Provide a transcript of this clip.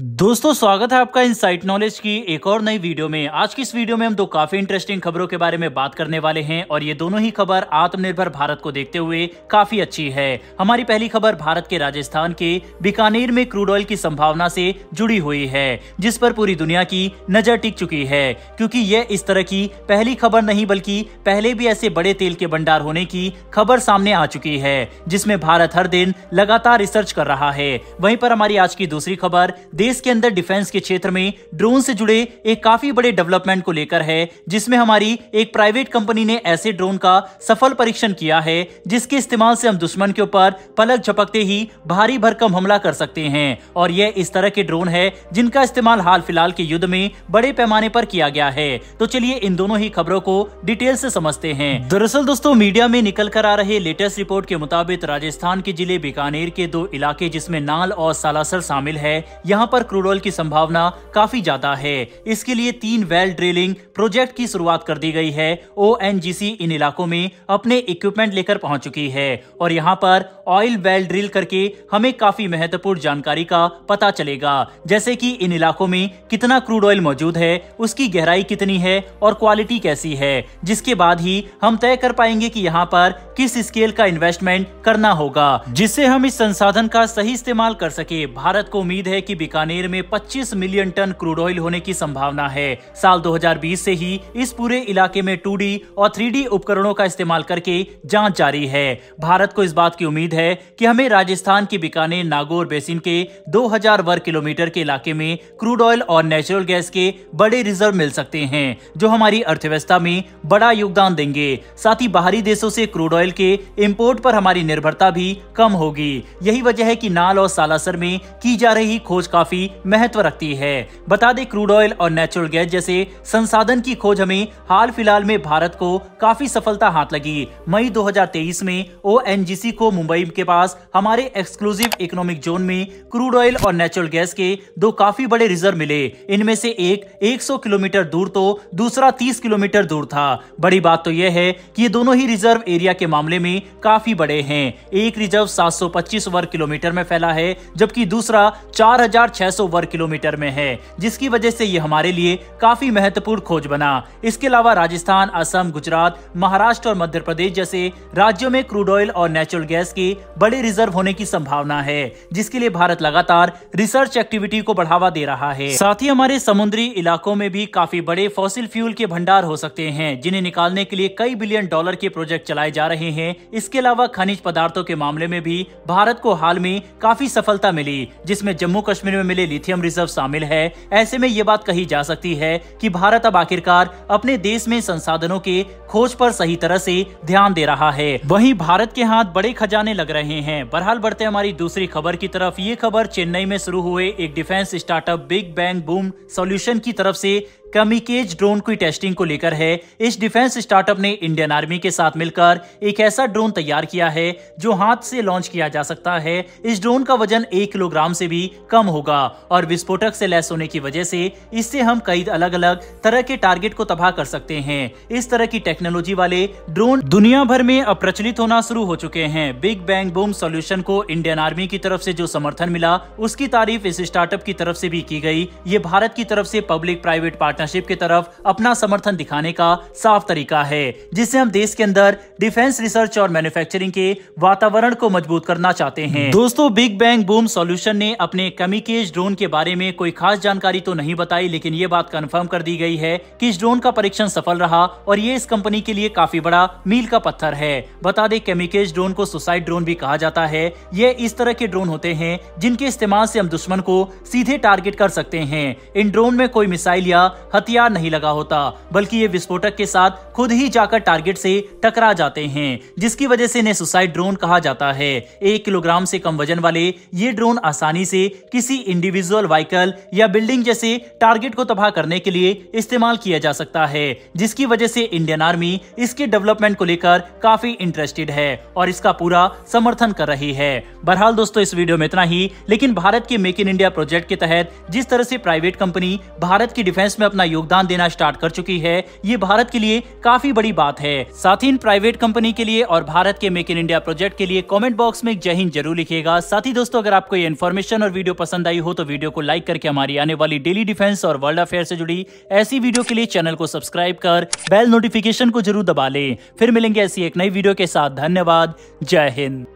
दोस्तों स्वागत है आपका इनसाइट नॉलेज की एक और नई वीडियो में आज की इस वीडियो में हम दो काफी इंटरेस्टिंग खबरों के बारे में बात करने वाले हैं और ये दोनों ही खबर आत्मनिर्भर भारत को देखते हुए काफी अच्छी है हमारी पहली खबर भारत के राजस्थान के बीकानेर में क्रूड ऑयल की संभावना से जुड़ी हुई है जिस पर पूरी दुनिया की नजर टिक चुकी है क्योंकि यह इस तरह की पहली खबर नहीं बल्कि पहले भी ऐसे बड़े तेल के भंडार होने की खबर सामने आ चुकी है जिसमे भारत हर दिन लगातार रिसर्च कर रहा है वही पर हमारी आज की दूसरी खबर देश के अंदर डिफेंस के क्षेत्र में ड्रोन से जुड़े एक काफी बड़े डेवलपमेंट को लेकर है जिसमें हमारी एक प्राइवेट कंपनी ने ऐसे ड्रोन का सफल परीक्षण किया है जिसके इस्तेमाल से हम दुश्मन के ऊपर पलक झपकते ही भारी भरकम हमला कर सकते हैं और यह इस तरह के ड्रोन है जिनका इस्तेमाल हाल फिलहाल के युद्ध में बड़े पैमाने पर किया गया है तो चलिए इन दोनों ही खबरों को डिटेल से समझते हैं दरअसल दोस्तों मीडिया में निकल कर आ रहे लेटेस्ट रिपोर्ट के मुताबिक राजस्थान के जिले बीकानेर के दो इलाके जिसमे नाल और सालासर शामिल है यहाँ पर क्रूड ऑयल की संभावना काफी ज्यादा है इसके लिए तीन वेल ड्रिलिंग प्रोजेक्ट की शुरुआत कर दी गई है ओ इन इलाकों में अपने इक्विपमेंट लेकर पहुंच चुकी है और यहाँ पर ऑयल वेल ड्रिल करके हमें काफी महत्वपूर्ण जानकारी का पता चलेगा जैसे की इन इलाकों में कितना क्रूड ऑयल मौजूद है उसकी गहराई कितनी है और क्वालिटी कैसी है जिसके बाद ही हम तय कर पाएंगे की यहाँ पर किस स्केल का इन्वेस्टमेंट करना होगा जिससे हम इस संसाधन का सही इस्तेमाल कर सके भारत को उम्मीद है कि बीकानेर बीकानेर में 25 मिलियन टन क्रूड ऑयल होने की संभावना है साल 2020 से ही इस पूरे इलाके में 2D और 3D उपकरणों का इस्तेमाल करके जांच जारी है भारत को इस बात की उम्मीद है कि हमें राजस्थान की बीकानेर नागौर बेसिन के 2000 वर्ग किलोमीटर के इलाके में क्रूड ऑयल और नेचुरल गैस के बड़े रिजर्व मिल सकते हैं जो हमारी अर्थव्यवस्था में बड़ा योगदान देंगे साथ ही बाहरी देशों से क्रूड ऑयल के इम्पोर्ट पर हमारी निर्भरता भी कम होगी यही वजह है कि नाल और सालासर में की जा रही खोज काफी काफी महत्व रखती है बता दें क्रूड ऑयल और नेचुरल गैस जैसे संसाधन की खोज हमें हाल फिलहाल में भारत को काफी सफलता हाथ लगी मई 2023 में ओ को मुंबई के पास हमारे एक्सक्लूसिव इकोनॉमिक जोन में क्रूड ऑयल और नेचुरल गैस के दो काफी बड़े रिजर्व मिले इनमें से एक 100 किलोमीटर दूर तो दूसरा 30 किलोमीटर दूर था बड़ी बात तो यह है कि ये दोनों ही रिजर्व एरिया के मामले में काफी बड़े हैं एक रिजर्व 725 वर्ग किलोमीटर में फैला है जबकि दूसरा चार 600 वर्ग किलोमीटर में है जिसकी वजह से ये हमारे लिए काफी महत्वपूर्ण खोज बना इसके अलावा राजस्थान असम गुजरात महाराष्ट्र और मध्य प्रदेश जैसे राज्यों में क्रूड ऑयल और नेचुरल गैस के बड़े रिजर्व होने की संभावना है जिसके लिए भारत लगातार रिसर्च एक्टिविटी को बढ़ावा दे रहा है साथ ही हमारे समुद्री इलाकों में भी काफी बड़े फॉसिल फ्यूल के भंडार हो सकते हैं जिन्हें निकालने के लिए कई बिलियन डॉलर के प्रोजेक्ट चलाए जा रहे हैं इसके अलावा खनिज पदार्थों के मामले में भी भारत को हाल में काफी सफलता मिली जिसमें जम्मू कश्मीर में मिले लिथियम रिजर्व शामिल है ऐसे में ये बात कही जा सकती है कि भारत अब आखिरकार अपने देश में संसाधनों के खोज पर सही तरह से ध्यान दे रहा है वहीं भारत के हाथ बड़े खजाने लग रहे हैं बहरहाल बढ़ते हमारी दूसरी खबर की तरफ ये खबर चेन्नई में शुरू हुए एक defence startup big bang boom solution की तरफ ऐसी कमिकेज ड्रोन की टेस्टिंग को लेकर है इस डिफेंस स्टार्टअप ने इंडियन आर्मी के साथ मिलकर एक ऐसा ड्रोन तैयार किया है जो हाथ से लॉन्च किया जा सकता है इस ड्रोन का वजन एक किलोग्राम से भी कम होगा और विस्फोटक से लैस होने की वजह से इससे हम कई अलग अलग तरह के टारगेट को तबाह कर सकते हैं इस तरह की टेक्नोलॉजी वाले ड्रोन दुनिया भर में अप्रचलित होना शुरू हो चुके हैं बिग बैंग बूम सोल्यूशन को इंडियन आर्मी की तरफ से जो समर्थन मिला उसकी तारीफ इस स्टार्टअप की तरफ से भी की गई ये भारत की तरफ से पब्लिक प्राइवेट पार्टनर पार्टनरशिप की तरफ अपना समर्थन दिखाने का साफ तरीका है जिससे हम देश के अंदर डिफेंस रिसर्च और मैन्युफैक्चरिंग के वातावरण को मजबूत करना चाहते हैं दोस्तों बिग बैंग बूम सॉल्यूशन ने अपने कमिकेज ड्रोन के बारे में कोई खास जानकारी तो नहीं बताई लेकिन ये बात कन्फर्म कर दी गई है की इस ड्रोन का परीक्षण सफल रहा और ये इस कंपनी के लिए काफी बड़ा मील का पत्थर है बता दे केमिकेज ड्रोन को सुसाइड ड्रोन भी कहा जाता है ये इस तरह के ड्रोन होते हैं जिनके इस्तेमाल से हम दुश्मन को सीधे टारगेट कर सकते हैं इन ड्रोन में कोई मिसाइल या हथियार नहीं लगा होता बल्कि ये विस्फोटक के साथ खुद ही जाकर टारगेट से टकरा जाते हैं जिसकी वजह से इन्हें सुसाइड ड्रोन कहा जाता है एक किलोग्राम से कम वजन वाले ये ड्रोन आसानी से किसी इंडिविजुअल व्हीकल या बिल्डिंग जैसे टारगेट को तबाह करने के लिए इस्तेमाल किया जा सकता है जिसकी वजह से इंडियन आर्मी इसके डेवलपमेंट को लेकर काफी इंटरेस्टेड है और इसका पूरा समर्थन कर रही है बहरहाल दोस्तों इस वीडियो में इतना ही लेकिन भारत के मेक इन इंडिया प्रोजेक्ट के तहत जिस तरह से प्राइवेट कंपनी भारत की डिफेंस में अपना योगदान देना स्टार्ट कर चुकी है ये भारत के लिए काफी बड़ी बात है साथ ही इन प्राइवेट कंपनी के लिए और भारत के मेक इन इंडिया प्रोजेक्ट के लिए कॉमेंट बॉक्स में जय हिंद जरूर लिखेगा साथ ही दोस्तों अगर आपको ये इन्फॉर्मेशन और वीडियो पसंद आई हो तो वीडियो को लाइक करके हमारी आने वाली डेली डिफेंस और वर्ल्ड अफेयर से जुड़ी ऐसी वीडियो के लिए चैनल को सब्सक्राइब कर बेल नोटिफिकेशन को जरूर दबा लें फिर मिलेंगे ऐसी एक नई वीडियो के साथ धन्यवाद जय हिंद